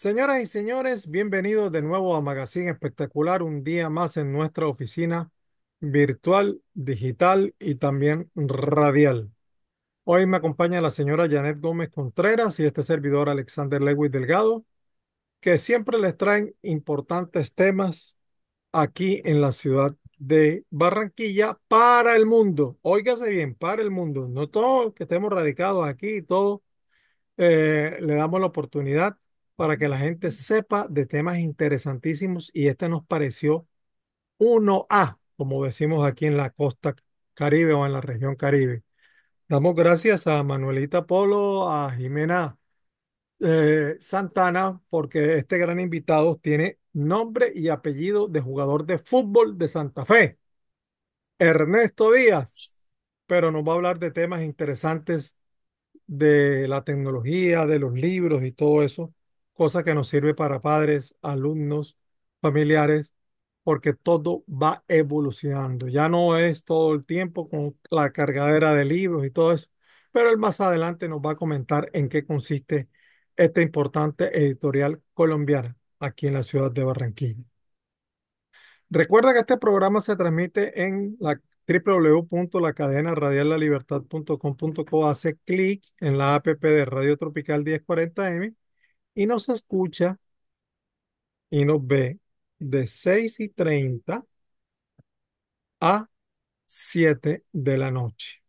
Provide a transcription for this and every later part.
Señoras y señores, bienvenidos de nuevo a Magazine Espectacular, un día más en nuestra oficina virtual, digital y también radial. Hoy me acompaña la señora Janet Gómez Contreras y este servidor Alexander Lewis Delgado, que siempre les traen importantes temas aquí en la ciudad de Barranquilla para el mundo. Óigase bien, para el mundo. No todos que estemos radicados aquí y todo, eh, le damos la oportunidad para que la gente sepa de temas interesantísimos y este nos pareció 1A, como decimos aquí en la costa caribe o en la región caribe. Damos gracias a Manuelita Polo, a Jimena eh, Santana, porque este gran invitado tiene nombre y apellido de jugador de fútbol de Santa Fe, Ernesto Díaz, pero nos va a hablar de temas interesantes de la tecnología, de los libros y todo eso cosa que nos sirve para padres, alumnos, familiares, porque todo va evolucionando. Ya no es todo el tiempo con la cargadera de libros y todo eso, pero él más adelante nos va a comentar en qué consiste esta importante editorial colombiana aquí en la ciudad de Barranquilla. Recuerda que este programa se transmite en la Hace clic en la app de Radio Tropical 1040M y nos escucha y nos ve de 6 y 30 a 7 de la noche.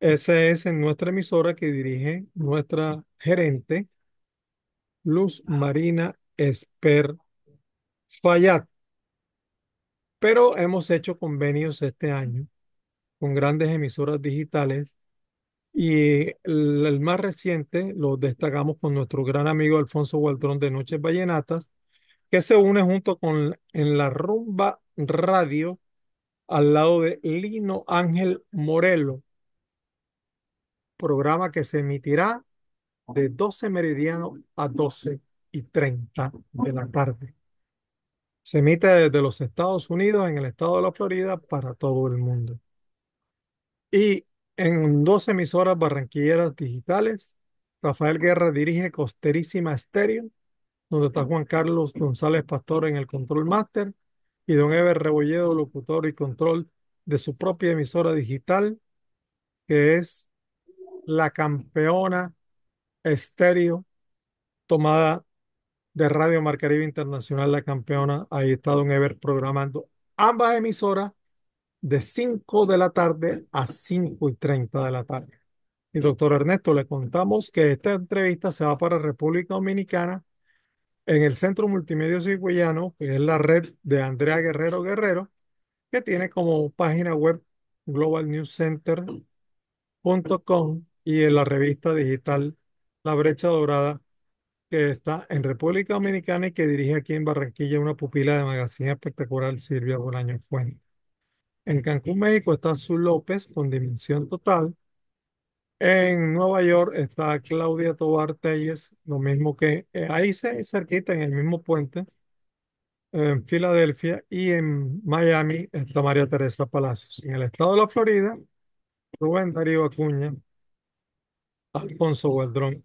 Esa es en nuestra emisora que dirige nuestra gerente, Luz Marina Esper Fayat. Pero hemos hecho convenios este año con grandes emisoras digitales y el, más reciente lo destacamos con nuestro gran amigo Alfonso Gualdrón de Noches Vallenatas, que se une junto con en la Rumba Radio al lado de Lino Ángel Morelo, programa que se emitirá de 12 meridiano a 12 y 30 de la tarde. Se emite desde los Estados Unidos, en el estado de la Florida, para todo el mundo. Y en dos emisoras barranquilleras digitales, Rafael Guerra dirige Costerísima Estéreo, donde está Juan Carlos González Pastor en el Control Master y don Ever Rebolledo, locutor y control de su propia emisora digital, que es la campeona estéreo tomada de Radio Marcaribe Internacional, la campeona. Ahí está don Ever programando ambas emisoras de 5 de la tarde a 5 y 30 de la tarde. Y doctor Ernesto, le contamos que esta entrevista se va para República Dominicana en el Centro Multimedio Cigüeyano, que es la red de Andrea Guerrero Guerrero, que tiene como página web globalnewscenter.com y en la revista digital La Brecha Dorada, que está en República Dominicana y que dirige aquí en Barranquilla una pupila de Magazine Espectacular, Silvia Bolaño Fuente. En Cancún, México está Su López con Dimensión Total. En Nueva York está Claudia Tobar Telles, lo mismo que eh, ahí se- cerquita, en el mismo puente, en Filadelfia. Y en Miami está María Teresa Palacios. En el estado de la Florida, Rubén Darío Acuña, Alfonso Gualdrón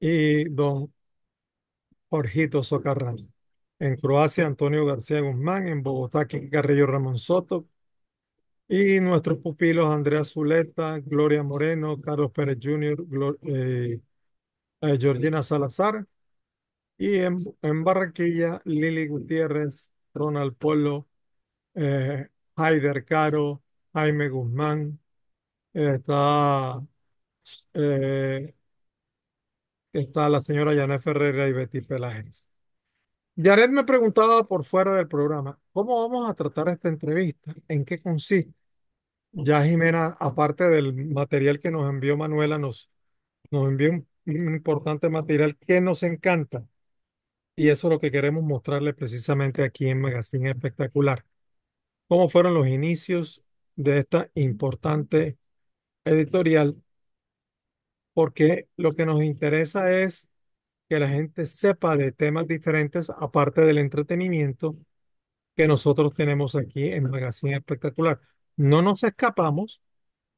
y don Jorgito Socarran. En Croacia, Antonio García Guzmán. En Bogotá, Kiki Carrillo Ramón Soto. Y nuestros pupilos Andrea Zuleta, Gloria Moreno, Carlos Pérez Jr., eh, eh, Georgina Salazar. Y en, Barraquilla Barranquilla, Lili Gutiérrez, Ronald Polo, eh, Caro, Jaime Guzmán. Eh, está, está la señora Yané Ferreira y Betty Peláez. Yaret me preguntaba por fuera del programa, ¿cómo vamos a tratar esta entrevista? ¿En qué consiste? Ya Jimena, aparte del material que nos envió Manuela, nos, nos envió un, un importante material que nos encanta. Y eso es lo que queremos mostrarle precisamente aquí en Magazine Espectacular. Cómo fueron los inicios de esta importante editorial, porque lo que nos interesa es que la gente sepa de temas diferentes aparte del entretenimiento que nosotros tenemos aquí en Magazine Espectacular. No nos escapamos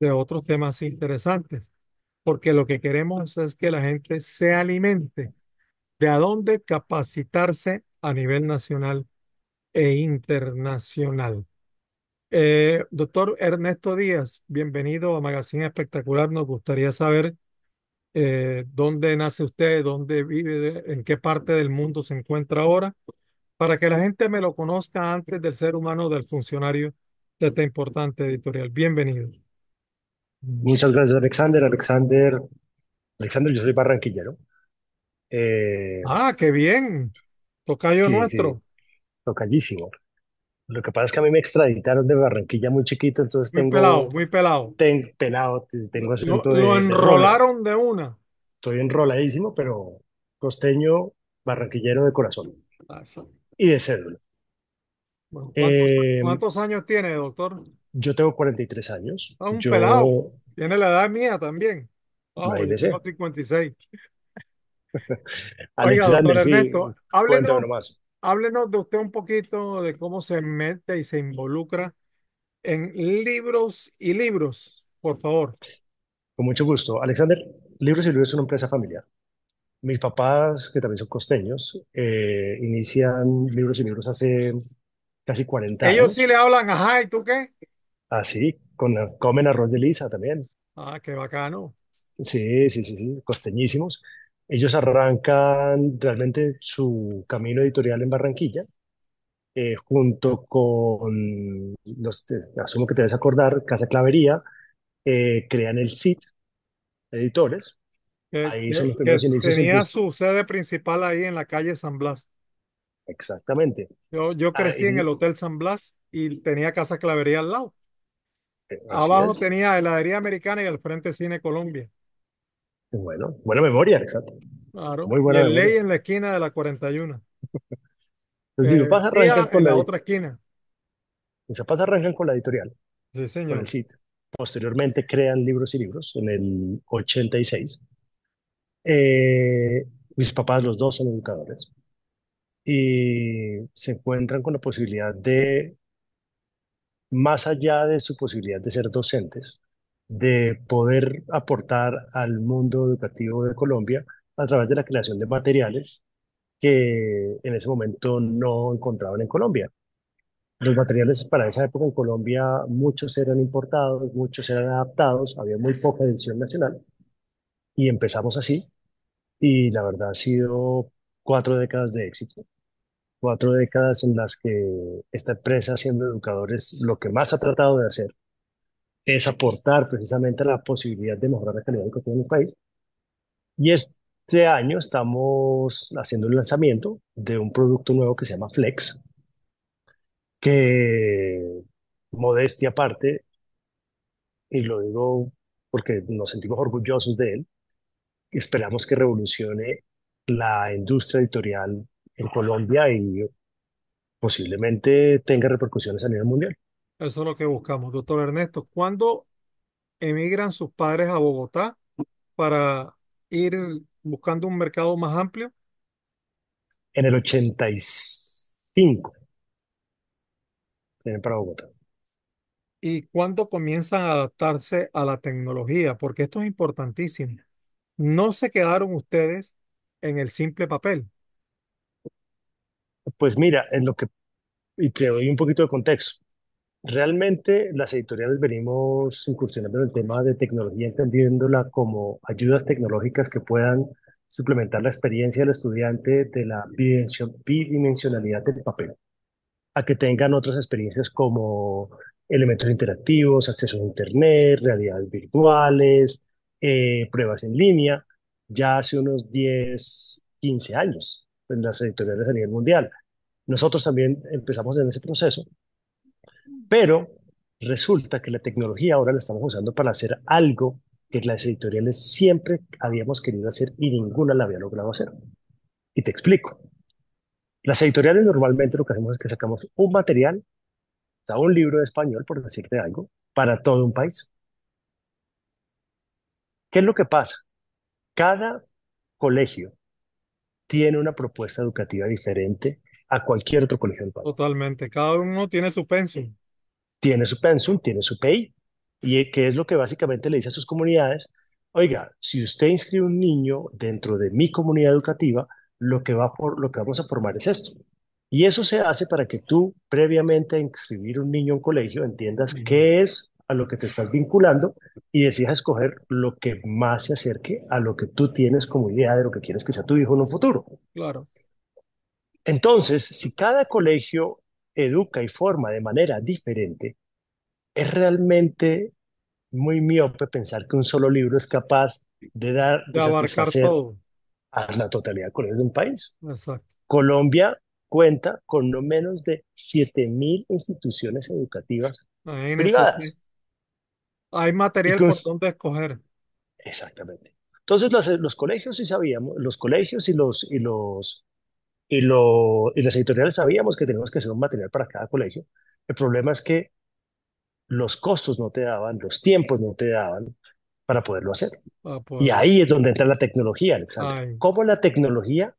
de otros temas interesantes, porque lo que queremos es que la gente se alimente de a dónde capacitarse a nivel nacional e internacional. Eh, doctor Ernesto Díaz, bienvenido a Magazine Espectacular. Nos gustaría saber eh, dónde nace usted, dónde vive, en qué parte del mundo se encuentra ahora, para que la gente me lo conozca antes del ser humano, del funcionario de esta importante editorial. Bienvenido. Muchas gracias, Alexander. Alexander, Alexander, yo soy barranquillero. Eh, ah, qué bien. Tocayo nuestro. Tocallísimo. Lo que pasa es que a mí me extraditaron de Barranquilla muy chiquito, entonces muy Pelado, muy pelado. Ten, pelado, tengo así todo de. Lo enrolaron de, una. Estoy enroladísimo, pero costeño, barranquillero de corazón. Ah, y de cédula. Eh, ¿cuántos, años tiene, doctor? Yo tengo 43 años. Ah, un pelado. Tiene la edad mía también. Ah, yo tengo 56. Oiga, háblenos de usted un poquito de cómo se mete y se involucra en libros y libros, por favor. Con mucho gusto. Alexander, Libros y Libros es una empresa familiar. Mis papás, que también son costeños, eh, inician Libros y Libros hace casi 40 años. Ellos sí le hablan, ajá, ¿y tú qué? Así, ah, con, comen arroz de lisa también. Ah, qué bacano. Sí, sí, sí, sí, costeñísimos. Ellos arrancan realmente su camino editorial en Barranquilla, eh, junto con, los, eh, asumo que te debes acordar, Casa Clavería, eh, crean el CIT, editores. ahí son los primeros inicios. Tenía su sede principal ahí en la calle San Blas. Exactamente. Yo, yo crecí en el Hotel San Blas y tenía Casa Clavería al lado. Abajo tenía heladería americana y al frente Cine Colombia. Bueno, buena memoria, exacto. Claro. Muy ley en la esquina de la 41. y eh, a con la, otra esquina. Mis papás arrancan con la editorial. Sí, señor. Posteriormente crean libros y libros en el 86. Eh, mis papás, los dos, son educadores. Y se encuentran con la posibilidad de, más allá de su posibilidad de ser docentes, de poder aportar al mundo educativo de Colombia a través de la creación de materiales que en ese momento no encontraban en Colombia. Los materiales para esa época en Colombia, muchos eran importados, muchos eran adaptados, había muy poca edición nacional y empezamos así y la verdad ha sido cuatro décadas de éxito, cuatro décadas en las que esta empresa siendo educadores lo que más ha tratado de hacer es aportar precisamente a la posibilidad de mejorar la calidad educativa en el país. Y este año estamos haciendo el lanzamiento de un producto nuevo que se llama Flex, que modestia aparte, y lo digo porque nos sentimos orgullosos de él, esperamos que revolucione la industria editorial en Colombia y posiblemente tenga repercusiones a nivel mundial. Eso es lo que buscamos. Doctor Ernesto, ¿cuándo emigran sus padres a Bogotá para ir buscando un mercado más amplio? En el 85. para Bogotá. ¿Y cuándo comienzan a adaptarse a la tecnología? Porque esto es importantísimo. No se quedaron ustedes en el simple papel. Pues mira, en lo que, y te doy un poquito de contexto. Realmente las editoriales venimos incursionando en el tema de tecnología, entendiéndola como ayudas tecnológicas que puedan suplementar la experiencia del estudiante de la bidimensionalidad del papel, a que tengan otras experiencias como elementos interactivos, acceso a Internet, realidades virtuales, eh, pruebas en línea, ya hace unos 10, 15 años en pues, las editoriales a nivel mundial. Nosotros también empezamos en ese proceso pero resulta que la tecnología ahora la estamos usando para hacer algo que las editoriales siempre habíamos querido hacer y ninguna la había logrado hacer. Y te explico. Las editoriales normalmente lo que hacemos es que sacamos un material, o un libro de español, por decirte algo, para todo un país. ¿Qué es lo que pasa? Cada colegio tiene una propuesta educativa diferente a cualquier otro colegio del país. Totalmente, cada uno tiene su pensum tiene su pensum, tiene su pay y e, que es lo que básicamente le dice a sus comunidades, oiga, si usted inscribe un niño dentro de mi comunidad educativa, lo que, va por, lo que vamos a formar es esto. Y eso se hace para que tú, previamente a inscribir un niño en colegio, entiendas qué es a lo que te estás vinculando y decidas escoger lo que más se acerque a lo que tú tienes como idea de lo que quieres que sea tu hijo en un futuro. Claro. Entonces, si cada colegio educa y forma de manera diferente, es realmente muy miope pensar que un solo libro es capaz de dar de abarcar todo a la totalidad de un país. Exacto. Colombia cuenta con no menos de 7.000 instituciones educativas privadas. Hay material por donde escoger. Exactamente. Entonces los, colegios sí sabíamos, los colegios y los, y los y, lo, las editoriales sabíamos que teníamos que hacer un material para cada colegio. El problema es que los costos no te daban, los tiempos no te daban para poderlo hacer. Y ahí es donde entra la tecnología, Alexander. ¿Cómo la tecnología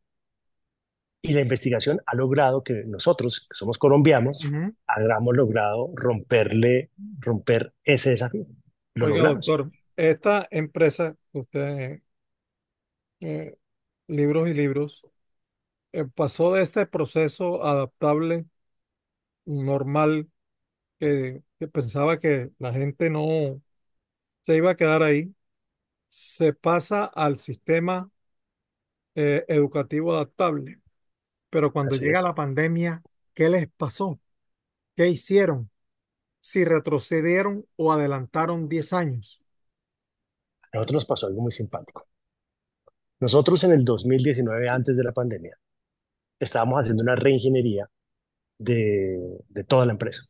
y la investigación ha logrado que nosotros, que somos colombianos, hagamos logrado romperle, romper ese desafío? doctor, esta empresa, usted, eh, libros y libros, eh, pasó de este proceso adaptable, normal, que, pensaba que la gente no se iba a quedar ahí, se pasa al sistema eh, educativo adaptable. Pero cuando llega la pandemia, ¿qué les pasó? ¿Qué hicieron? Si retrocedieron o adelantaron 10 años. A nosotros nos pasó algo muy simpático. Nosotros en el 2019, antes de la pandemia, estábamos haciendo una reingeniería de, toda la empresa,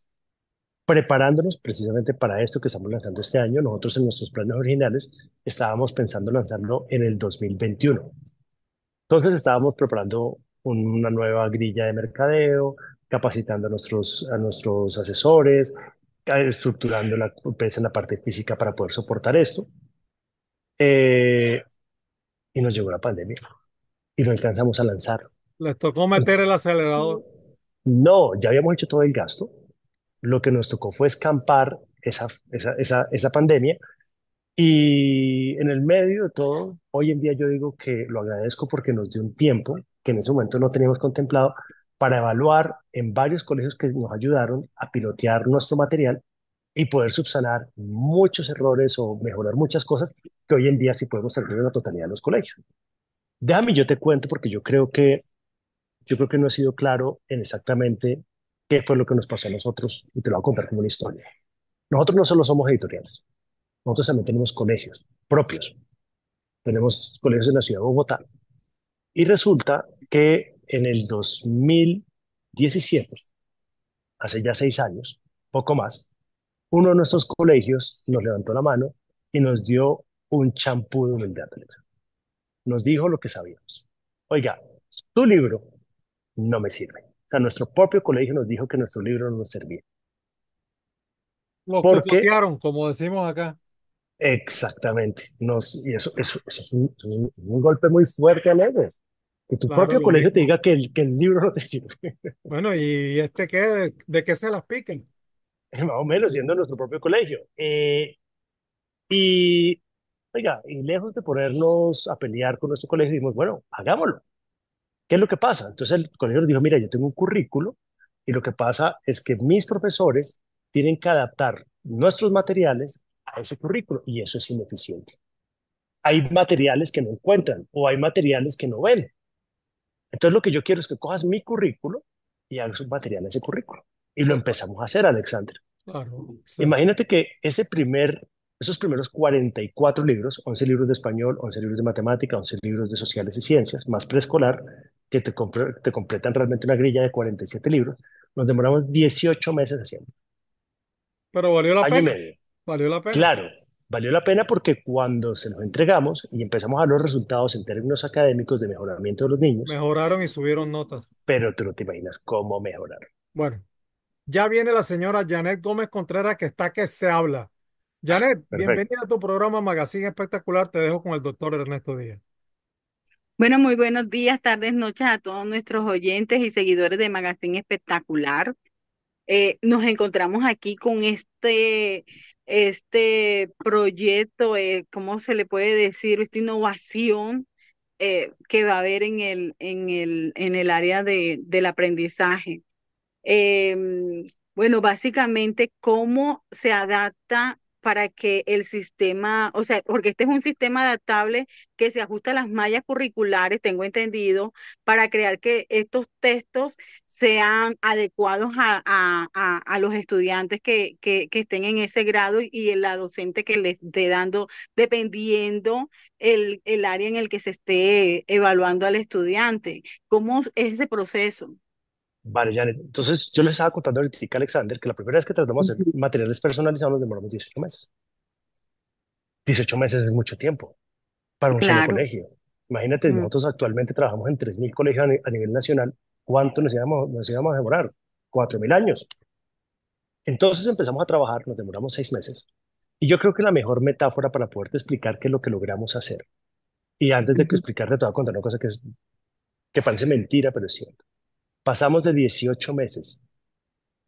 preparándonos precisamente para esto que estamos lanzando este año. Nosotros en nuestros planes originales estábamos pensando lanzarlo en el 2021. Entonces estábamos preparando una nueva grilla de mercadeo, capacitando a nuestros, a nuestros asesores, estructurando la empresa en la parte física para poder soportar esto. Eh, y nos llegó la pandemia y no alcanzamos a lanzarlo les tocó meter el acelerador. No, ya habíamos hecho todo el gasto. Lo que nos tocó fue escampar esa, esa, pandemia. Y en el medio de todo, hoy en día yo digo que lo agradezco porque nos dio un tiempo que en ese momento no teníamos contemplado para evaluar en varios colegios que nos ayudaron a pilotear nuestro material y poder subsanar muchos errores o mejorar muchas cosas que hoy en día sí podemos servir en la totalidad de los colegios. Déjame, yo te cuento porque yo creo que yo creo que no he sido claro en exactamente qué fue lo que nos pasó a nosotros y te lo voy a contar como una historia. Nosotros no solo somos editoriales, nosotros también tenemos colegios propios. Tenemos colegios en la ciudad de Bogotá. Y resulta que en el 2017, hace ya seis años, poco más, uno de nuestros colegios nos levantó la mano y nos dio un champú de humildad, Nos dijo lo que sabíamos. Oiga, tu libro no me sirve. O sea, nuestro propio colegio nos dijo que nuestro libro no nos servía. Lo Porque, como decimos acá. Exactamente. y eso, eso, es un, golpe muy fuerte a ego. Que tu propio colegio te diga que el, libro no te sirve. Bueno, ¿y este qué? ¿De, qué se las piquen? Más o menos, siendo nuestro propio colegio. Eh, y, oiga, y lejos de ponernos a pelear con nuestro colegio, dijimos, bueno, hagámoslo. ¿Qué es lo que pasa? Entonces el colegio dijo, mira, yo tengo un currículo y lo que pasa es que mis profesores tienen que adaptar nuestros materiales a ese currículo y eso es ineficiente. Hay materiales que no encuentran o hay materiales que no ven. Entonces lo que yo quiero es que cojas mi currículo y hagas un material a ese currículo. Y lo empezamos a hacer, Alexander. Claro, Imagínate que ese primer, esos primeros 44 libros, 11 libros de español, 11 libros de matemática, 11 libros de sociales y ciencias, más preescolar, que te, completan realmente una grilla de 47 libros. Nos demoramos 18 meses haciendo. Pero valió la pena. medio. Valió la pena. Claro, valió la pena porque cuando se nos entregamos y empezamos a ver los resultados en términos académicos de mejoramiento de los niños. Mejoraron y subieron notas. Pero tú no te imaginas cómo mejoraron. Bueno, ya viene la señora Janet Gómez Contreras que está que se habla. Janet, bienvenida a tu programa Magazine Espectacular. Te dejo con el doctor Ernesto Díaz. Bueno, muy buenos días, tardes, noches a todos nuestros oyentes y seguidores de Magazine Espectacular. Eh, nos encontramos aquí con este, este proyecto, eh, ¿cómo se le puede decir? Esta innovación eh, que va a haber en el, en el, en el área de, del aprendizaje. Em, bueno, básicamente, cómo se adapta para que el sistema, o sea, porque este es un sistema adaptable que se ajusta a las mallas curriculares, tengo entendido, para crear que estos textos sean adecuados a, los estudiantes que, que, estén en ese grado y en la docente que les esté dando, dependiendo el, el área en el que se esté evaluando al estudiante. ¿Cómo es ese proceso? Vale, Janet. Entonces, yo les estaba contando ahorita, Alexander, que la primera vez que tratamos de hacer materiales personalizados nos demoramos 18 meses. 18 meses es mucho tiempo para un solo colegio. Imagínate, nosotros actualmente trabajamos en 3.000 colegios a, nivel nacional. ¿Cuánto nos íbamos, nos íbamos a demorar? 4.000 años. Entonces empezamos a trabajar, nos demoramos 6 meses. Y yo creo que la mejor metáfora para poderte explicar qué es lo que logramos hacer. Y antes de que explicarte, te voy a contar una cosa que, que parece mentira, pero es cierto. Pasamos de 18 meses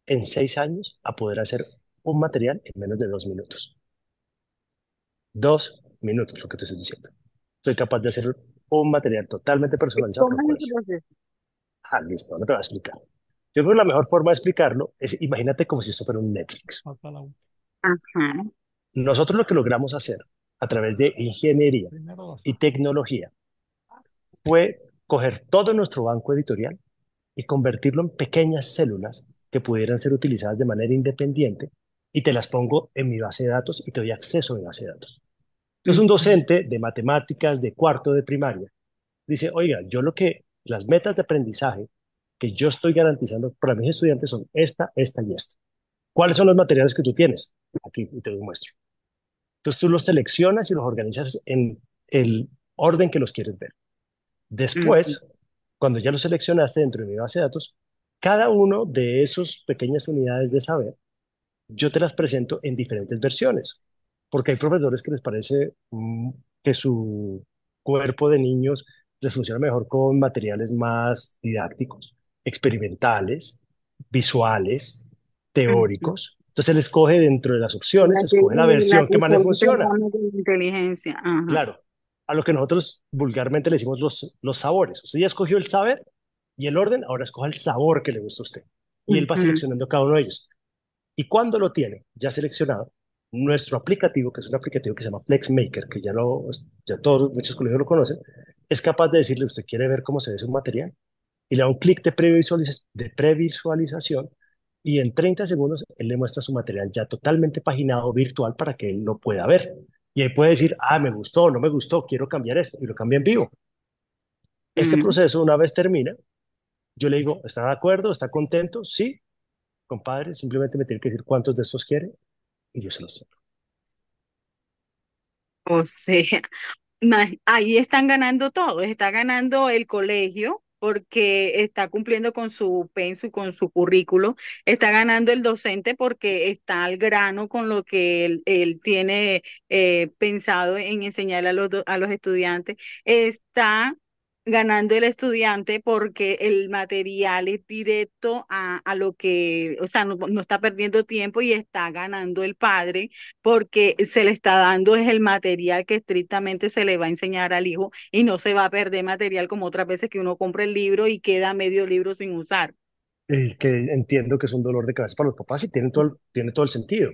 en 6 años a poder hacer un material en menos de 2 minutos. 2 minutos, lo que te estoy diciendo. Soy capaz de hacer un material totalmente personalizado. ¿Cómo Ah, listo, no te voy a explicar. Yo creo que la mejor forma de explicarlo es, imagínate como si esto fuera un Netflix. Nosotros lo que logramos hacer a través de ingeniería y tecnología fue coger todo nuestro banco editorial y convertirlo en pequeñas células que pudieran ser utilizadas de manera independiente y te las pongo en mi base de datos y te doy acceso a mi base de datos. Entonces un docente de matemáticas de cuarto de primaria dice, oiga, yo lo que, las metas de aprendizaje que yo estoy garantizando para mis estudiantes son esta, esta y esta. ¿Cuáles son los materiales que tú tienes? Aquí te los muestro. Entonces tú los seleccionas y los organizas en el orden que los quieres ver. Después, cuando ya lo seleccionaste dentro de mi base de datos, cada uno de esas pequeñas unidades de saber, yo te las presento en diferentes versiones, porque hay profesores que les parece mm, que su cuerpo de niños les funciona mejor con materiales más didácticos, experimentales, visuales, teóricos. Entonces él escoge dentro de las opciones, escoge la versión que más le funciona. Inteligencia. Claro, a lo que nosotros vulgarmente le decimos los, los sabores. Usted ya escogió el saber y el orden, ahora escoja el sabor que le gusta a usted. Y él va seleccionando cada uno de ellos. Y cuando lo tiene ya seleccionado, nuestro aplicativo, que es un aplicativo que se llama FlexMaker, que ya, lo, ya todos, muchos colegios lo conocen, es capaz de decirle, usted quiere ver cómo se ve su material, y le da un clic de, de previsualización, y en 30 segundos él le muestra su material ya totalmente paginado virtual para que él lo pueda ver. Y ahí puede decir, ah, me gustó, no me gustó, quiero cambiar esto, y lo cambia en vivo. Este mm. proceso, una vez termina, yo le digo, ¿está de acuerdo? ¿Está contento? Sí, compadre, simplemente me tiene que decir cuántos de estos quiere y yo se los doy. O sea, ahí están ganando todos, está ganando el colegio, porque está cumpliendo con su y con su currículo, está ganando el docente porque está al grano con lo que él, tiene eh, pensado en enseñar a los, a los estudiantes, está ganando el estudiante porque el material es directo a, lo que, o sea, no, está perdiendo tiempo y está ganando el padre porque se le está dando es el material que estrictamente se le va a enseñar al hijo y no se va a perder material como otras veces que uno compra el libro y queda medio libro sin usar. que entiendo que es un dolor de cabeza para los papás y tiene todo el, tiene todo el sentido.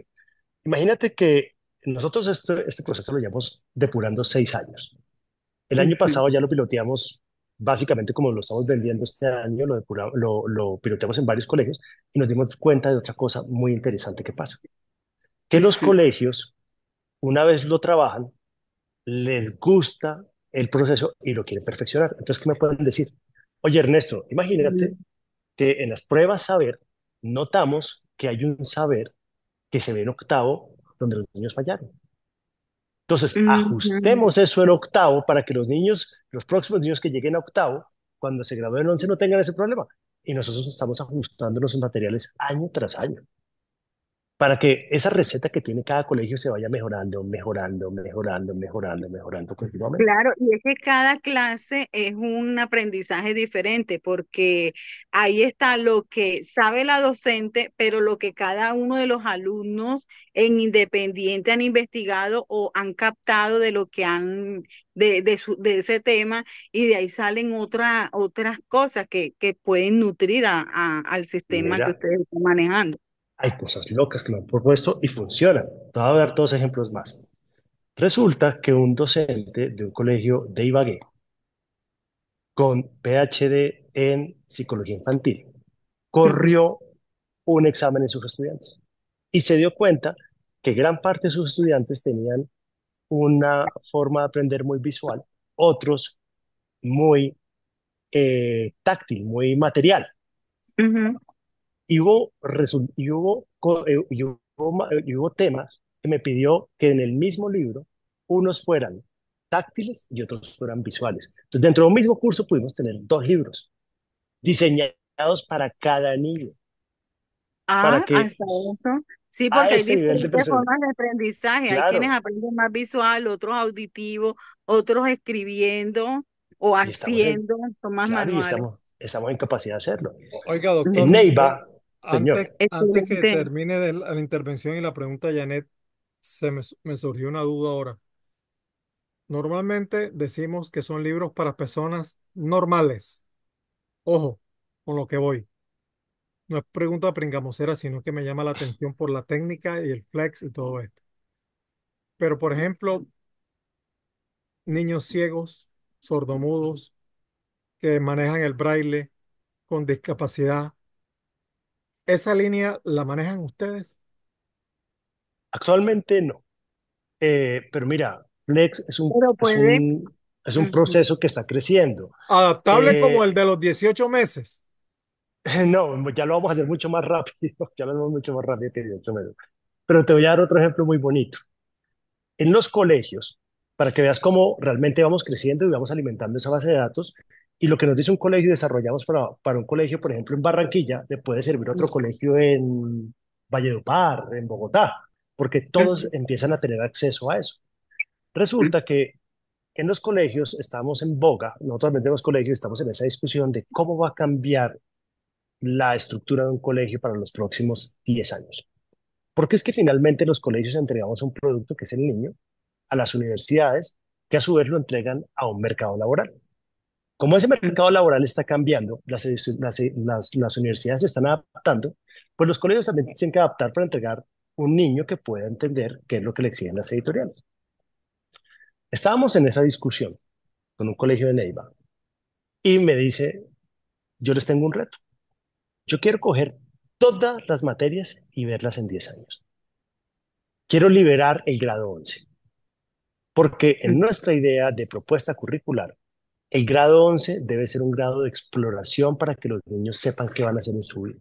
Imagínate que nosotros este, este proceso lo llevamos depurando seis años. El año pasado ya lo piloteamos básicamente como lo estamos vendiendo este año, lo, piloteamos en varios colegios y nos dimos cuenta de otra cosa muy interesante que pasa. Que los colegios, una vez lo trabajan, les gusta el proceso y lo quieren perfeccionar. Entonces, ¿qué me pueden decir? Oye, Ernesto, imagínate que en las pruebas saber notamos que hay un saber que se ve en octavo donde los niños fallaron. Entonces, ajustemos eso en octavo para que los niños, los próximos niños que lleguen a octavo, cuando se gradúen en once, no tengan ese problema. Y nosotros estamos ajustando los materiales año tras año para que esa receta que tiene cada colegio se vaya mejorando, mejorando, mejorando, mejorando, mejorando continuamente. Claro, y es que cada clase es un aprendizaje diferente, porque ahí está lo que sabe la docente, pero lo que cada uno de los alumnos en Independiente han investigado o han captado de lo que han, de, de, su, ese tema, y de ahí salen otra, otras cosas que, que pueden nutrir al sistema que ustedes están manejando. Hay cosas locas que lo han propuesto y funcionan. Te voy a dar dos ejemplos más. Resulta que un docente de un colegio de Ibagué, con PhD en psicología infantil, corrió un examen en sus estudiantes y se dio cuenta que gran parte de sus estudiantes tenían una forma de aprender muy visual, otros muy eh, táctil, muy material. Y hubo, hubo, eh, hubo, temas que me pidió que en el mismo libro unos fueran táctiles y otros fueran visuales. Entonces, dentro de un mismo curso pudimos tener dos libros diseñados para cada niño. Ah, para hasta ah, eso. Sí, porque hay diferentes formas de aprendizaje. Hay quienes aprenden más visual, otros auditivo, otros escribiendo o haciendo, más Y estamos, estamos en capacidad de hacerlo. Oiga, doctor. En Neiva, antes, que termine de la, intervención y la pregunta, Janet, se me, me surgió una duda ahora. Normalmente decimos que son libros para personas normales. Ojo, con lo que voy. No es pregunta pringamosera, sino que me llama la atención por la técnica y el flex y todo esto. Pero, por ejemplo, niños ciegos, sordomudos, que manejan el braille, con discapacidad, ¿Esa línea la manejan ustedes? Actualmente no. Eh, pero mira, Flex es un, es un, proceso que está creciendo. Adaptable eh, como el de los 18 meses. no, ya lo vamos a hacer mucho más rápido, ya lo mucho más rápido que 18 meses. Pero te voy a dar otro ejemplo muy bonito. En los colegios, para que veas cómo realmente vamos creciendo y vamos alimentando esa base de datos, y lo que nos dice un colegio desarrollamos para, un colegio, por ejemplo, en Barranquilla, le puede servir otro colegio en Valledupar, en Bogotá, porque todos empiezan a tener acceso a eso. Resulta que en los colegios estamos en boga, nosotros vendemos colegios, estamos en esa discusión de cómo va a cambiar la estructura de un colegio para los próximos 10 años. Porque es que finalmente los colegios entregamos un producto que es el niño a las universidades, que a su vez lo entregan a un mercado laboral. Como ese mercado laboral está cambiando, las, universidades se están adaptando, pues los colegios también tienen que adaptar para entregar un niño que pueda entender qué es lo que le exigen las editoriales. Estábamos en esa discusión con un colegio de Neiva y me dice, yo les tengo un reto. Yo quiero coger todas las materias y verlas en 10 años. Quiero liberar el grado 11, porque en nuestra idea de propuesta curricular el grado 11 debe ser un grado de exploración para que los niños sepan qué van a hacer en su vida.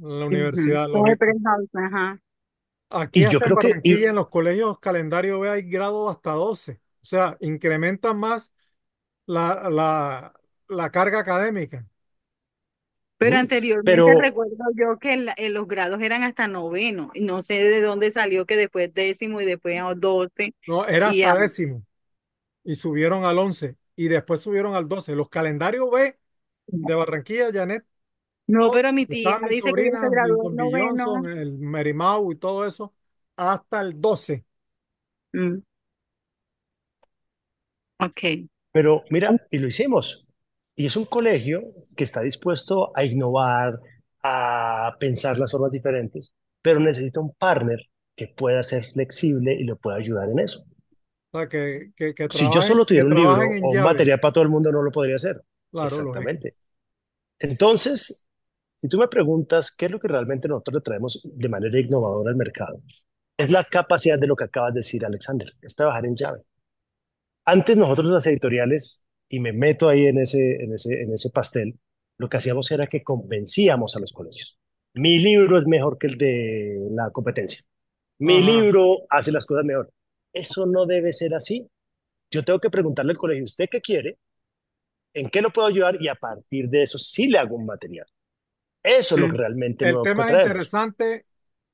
La universidad. Aquí y yo creo que en los colegios calendario B hay grados hasta 12. O sea, incrementan más la, la, la carga académica. Pero mm, anteriormente recuerdo yo que los grados eran hasta noveno. y No sé de dónde salió que después décimo y después doce. No, era hasta décimo. Y subieron al once y después subieron al 12. Los calendarios B de Barranquilla, Janet. No, pero mi tía dice que no, el Merimau y todo eso, hasta el 12. Mm. Ok. Pero mira, y lo hicimos. Y es un colegio que está dispuesto a innovar, a pensar las formas diferentes, pero necesita un partner que pueda ser flexible y lo pueda ayudar en eso que, si yo solo tuviera un libro o un material para todo el mundo, no lo podría hacer. Exactamente. Entonces, si tú me preguntas qué es lo que realmente nosotros le traemos de manera innovadora al mercado, es la capacidad de lo que acabas de decir, Alexander, es trabajar en llave. Antes nosotros las editoriales, y me meto ahí en ese, en ese, en ese pastel, lo que hacíamos era que convencíamos a los colegios. Mi libro es mejor que el de la competencia. Mi libro hace las cosas mejor. Eso no debe ser así. Yo tengo que preguntarle al colegio, ¿usted qué quiere? ¿En qué lo puedo ayudar? Y a partir de eso sí le hago un material. Eso es lo que realmente El tema es interesante.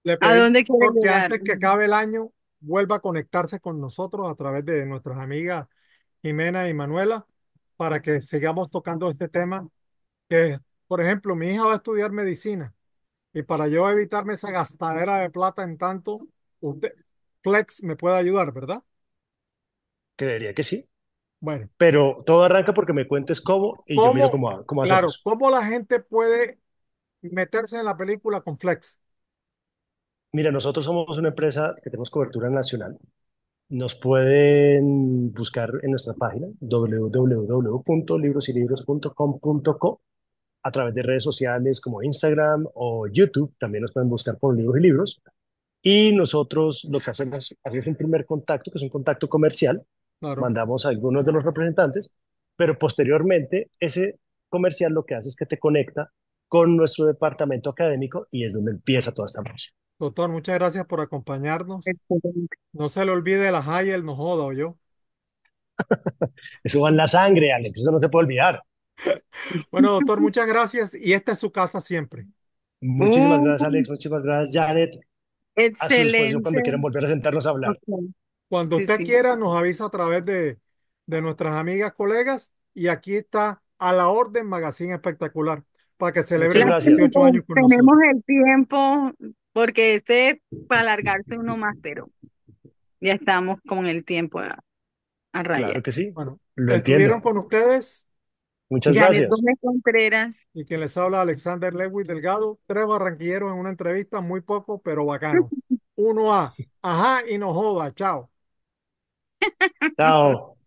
Le ¿A dónde que antes que acabe el año vuelva a conectarse con nosotros a través de nuestras amigas Jimena y Manuela para que sigamos tocando este tema que, por ejemplo, mi hija va a estudiar medicina y para yo evitarme esa gastadera de plata en tanto, usted, Flex me puede ayudar, ¿verdad? Creería que sí. Bueno. Pero todo arranca porque me cuentes cómo y yo miro cómo, cómo Claro, ¿cómo la gente puede meterse en la película con Flex? Mira, nosotros somos una empresa que tenemos cobertura nacional. Nos pueden buscar en nuestra página www.librosylibros.com.co a través de redes sociales como Instagram o YouTube. También nos pueden buscar por libros y libros. Y nosotros lo que hacemos, es un primer contacto, que es un contacto comercial, mandamos a algunos de los representantes, pero posteriormente ese comercial lo que hace es que te conecta con nuestro departamento académico y es donde empieza toda esta marcha. Doctor, muchas gracias por acompañarnos. No se le olvide la Hayel, no joda, yo. eso va en la sangre, Alex, eso no se puede olvidar. bueno, doctor, muchas gracias y esta es su casa siempre. Muchísimas mm. gracias, Alex. Muchísimas gracias, Janet. Excelente. cuando quieran volver a sentarnos a hablar. Cuando usted quiera, nos avisa a través de, de nuestras amigas, colegas, y aquí está a la orden Magazine Espectacular para que celebre Tenemos el tiempo, porque este es para alargarse uno más, pero ya estamos con el tiempo a, Claro que sí. Bueno, lo con ustedes Muchas gracias. Y quien les habla, Alexander Lewis Delgado. Tres barranquilleros en una entrevista, muy poco, pero bacano. Uno a, ajá y no joda, chao. Chao.